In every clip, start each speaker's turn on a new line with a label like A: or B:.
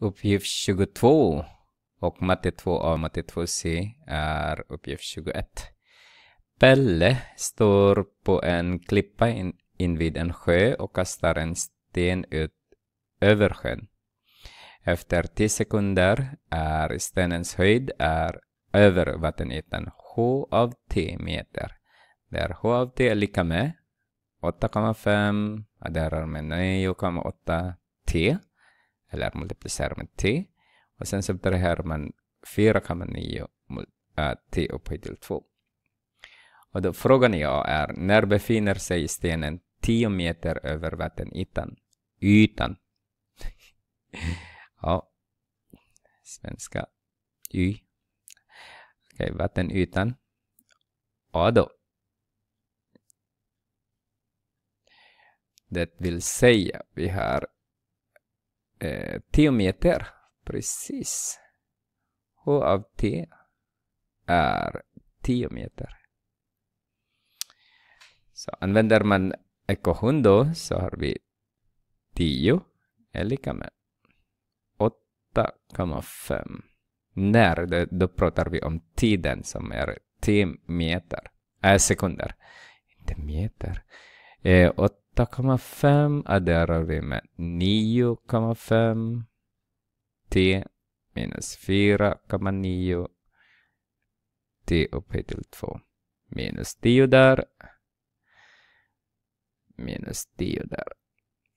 A: Uppgift 22 och matte 2a och matte 2c är uppgift 21. Pelle står på en klippa in, invid en sjö och kastar en sten ut över sjön. Efter 10 sekunder är stenens höjd är över vattenytan H av T meter. Där H av T är lika med 8,5 där är med 9,8 T eller multiplicera med t. Och sen subtraherar man 4,9 äh, t upphöjt till 2. Och då frågan jag är, när befinner sig stenen 10 meter över vattenytan? Ytan. ja. Svenska. Y. okay, vattenytan. Ja då. Det vill säga, vi har 10 eh, meter. precis. H av T är 10 meter. Så använder man ekvation då så har vi 10 är lika med 8,5. När, då, då pratar vi om tiden som är 10 meter, äh, sekunder. Inte meter. Eh, 8 8,5 ada vi med 9,5 t minus 4,9 t upphöjt till 2 minus 10 där minus 10 där.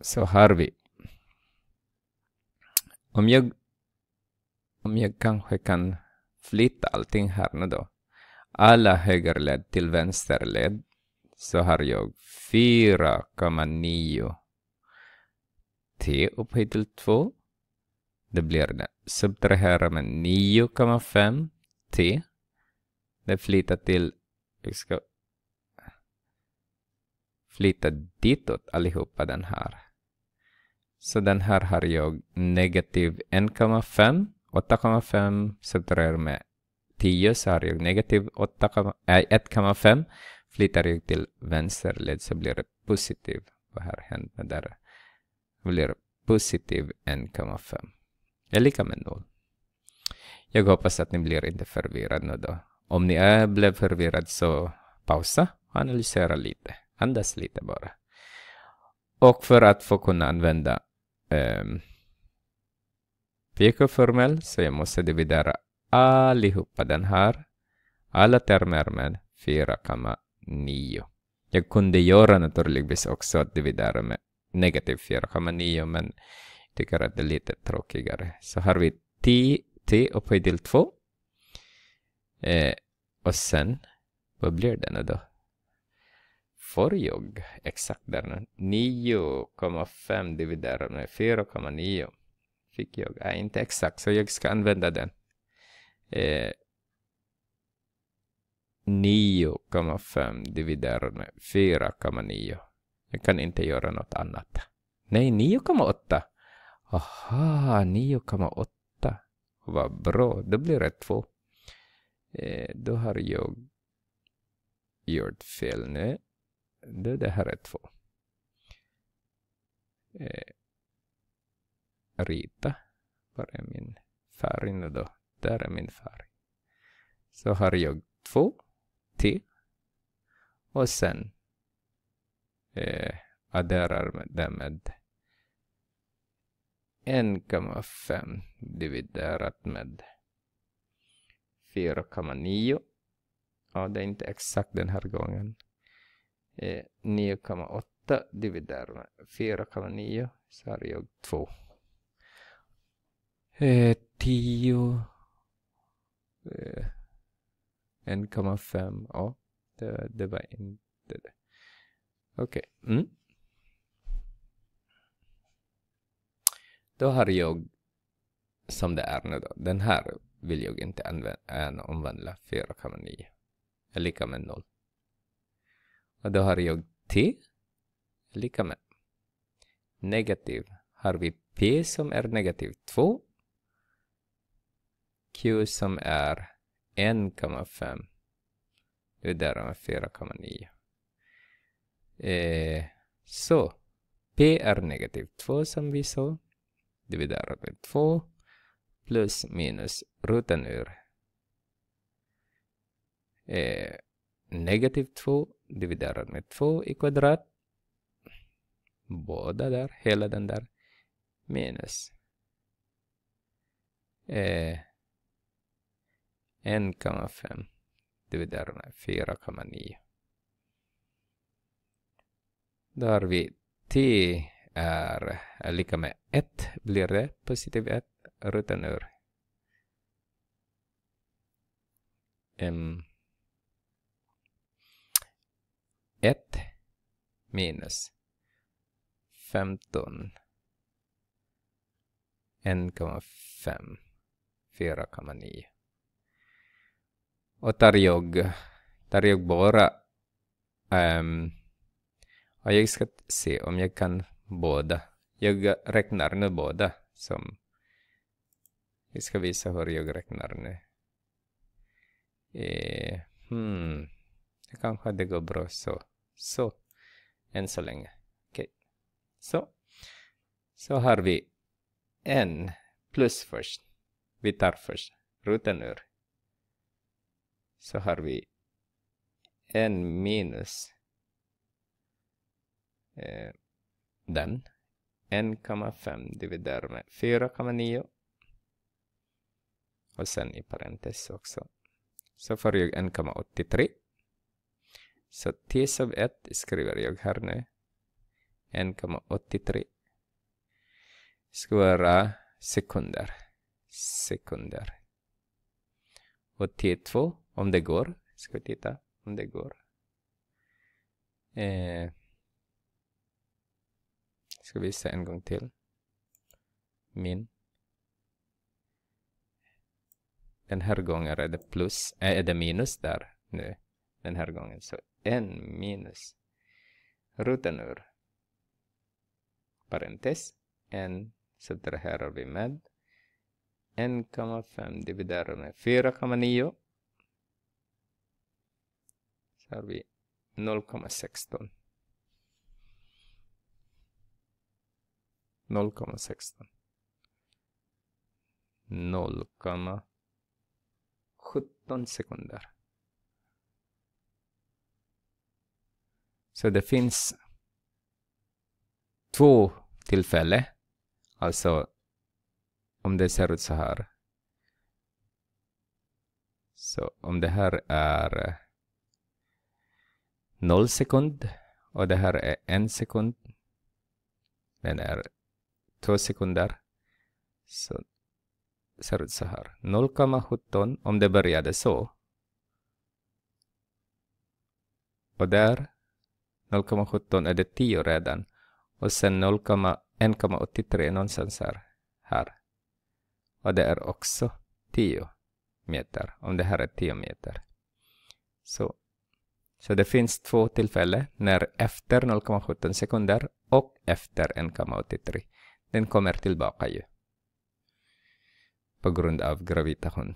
A: Så har vi. Om jag, om jag kanske kan flytta allting här nu då. Alla högerled till vänsterled så har jag 4,9 t upphöjt till 2. Det blir det subtrahera med 9,5 t. Det flyttar till, jag ska flytta ditåt allihopa den här. Så den här har jag negativ 1,5. 8,5 subtraherar med 10 så har jag negativ 1,5 flyttar jag till vänsterled så blir det positiv. Vad har hänt med det? Blir positiv 1,5. Det är lika med 0. Jag hoppas att ni blir inte förvirrade nu då. Om ni är, blev förvirrade så pausa och analysera lite. Andas lite bara. Och för att få kunna använda um, ehm, veckoformel så jag måste dividera allihopa den här, alla termer med 4,1 9. Jag kunde göra naturligtvis också att dividera med negativ 4,9 men tycker att det är lite tråkigare. Så har vi t, t upphöjt till 2. Eh, och sen, vad blir det nu då? Får jag exakt där nu? 9,5 dividerat med 4,9 fick jag. Äh, inte exakt, så jag ska använda den. Eh, 9,5 dividerat med 4,9. Jag kan inte göra något annat. Nej, 9,8. Aha, 9,8. Vad bra, då blir det två. Eh, då har jag gjort fel nu. Då det här är två. Eh, rita. Var är min färg nu då? Där är min färg. Så har jag två. T. Och sen eh, adderar det med 1,5 dividerat med 4,9. Ja, det är inte exakt den här gången. Eh, 9,8 dividerat med 4,9 så har jag 2. Eh, 10 eh, 1,5. Ja, det, det, var inte det. Okej. Okay. Mm. Då har jag som det är nu då. Den här vill jag inte använda, omvandla 4,9 är lika med 0. Och då har jag t lika med negativ. Har vi p som är negativ 2. q som är 1,5. Nu där har 4,9. Eh, så P är negativ 2 som vi såg. Dividerat med 2 plus minus roten ur eh, negativ 2 dividerat med 2 i kvadrat. Båda där, hela den där minus. Eh, 1,5 dividerat med 4,9. Då har vi t är, är lika med 1 blir det positiv 1 rutten ur m 1 minus 15 1,5 4,9 och tarjog, tarjog Bora. Um, och jag ska se om jag kan båda. Jag räknar nu båda som... Vi ska visa hur jag räknar nu. Eh, hmm. Det kanske det går bra så. Så. Än så länge. Okej. Okay. Så. Så har vi en plus först. Vi tar först roten ur så har vi en minus eh, den. 1,5 dividerar med 4,9 och sen i parentes också. Så får jag 1,83. Så t sub 1 skriver jag här nu. 1,83 ska vara sekunder. Sekunder. Och t2 om det går. Ska vi titta om det går. Eh, ska vi se en gång till. Min. Den här gången är det plus, äh, är det minus där nu. Den här gången. Så en minus. Ruten ur. Parentes. En. Så det här har vi med. 1,5 dividerat med 4,9 där har vi 0,16. 0,16. 0,17 sekunder. Så det finns två tillfällen, alltså om det ser ut så här. Så om det här är 0 sekund och det här är 1 sekund. Den är 2 sekunder. Så ser ut så här. 0,17 om det började så. Och där 0,17 är det 10 redan. Och sen 0,1,83 någonstans här. här. Och det är också 10 meter. Om det här är 10 meter. Så så det finns två tillfällen när efter 0,17 sekunder och efter 1,83. Den kommer tillbaka ju. På grund av gravitation.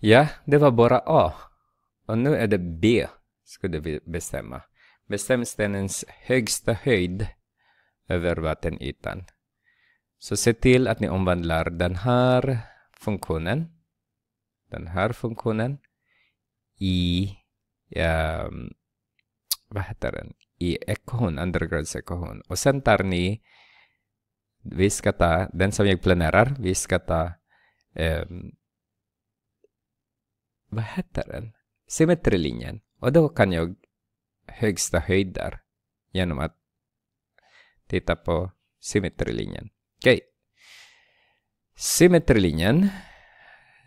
A: Ja, det var bara A. Och nu är det B, skulle vi bestämma. Bestäm stenens högsta höjd över vattenytan. Så se till att ni omvandlar den här funktionen, den här funktionen, i eh, vad heter den? I Ekohun, Undergrads Ekohun. Och sen tar ni, vi ska ta, den som jag planerar, vi ska ta, eh, vad heter den? Symmetrilinjen. Och då kan jag högsta höjder genom att titta på symmetrilinjen. Okej. Okay. Symmetrilinjen.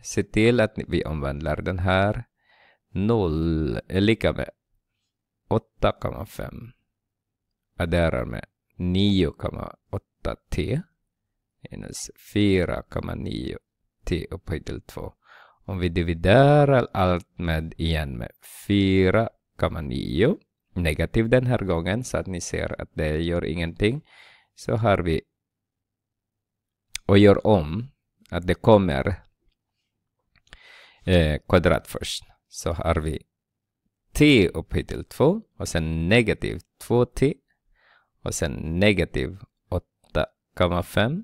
A: Se till att vi omvandlar den här. 0 är lika med 8,5 adderar med 9,8t minus 4,9t upphöjt till 2. Om vi dividerar allt med igen med 4,9 negativ den här gången så att ni ser att det gör ingenting så har vi och gör om att det kommer eh, kvadrat först så har vi t upphöjt till 2 och sen negativ 2t och sen negativ 8,5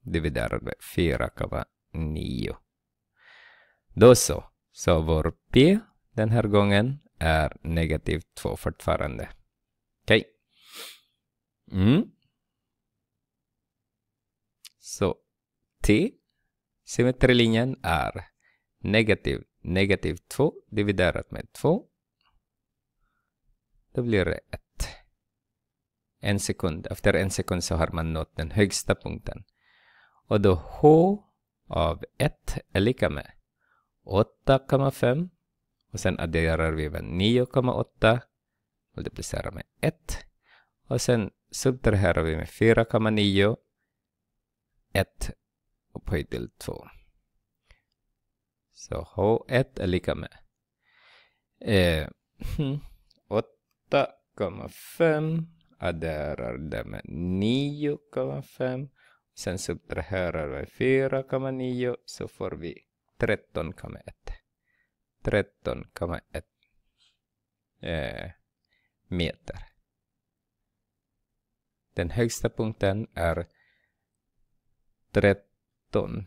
A: dividerat med 4,9. Då så, så vår p den här gången är negativ 2 fortfarande. Okej. Okay. Mm. Så t, symmetrilinjen är negativ negativ 2 dividerat med 2. Då blir det 1. En sekund. Efter en sekund så har man nått den högsta punkten. Och då h av 1 är lika med 8,5 och sen adderar vi med 9,8 multiplicerar med 1 och sen subtraherar vi med 4,9 1 upphöjt till 2. Så H1 är lika med eh, 8,5 adderar det med 9,5 sen subtraherar vi 4,9 så får vi 13,1 13,1 eh, meter. Den högsta punkten är 13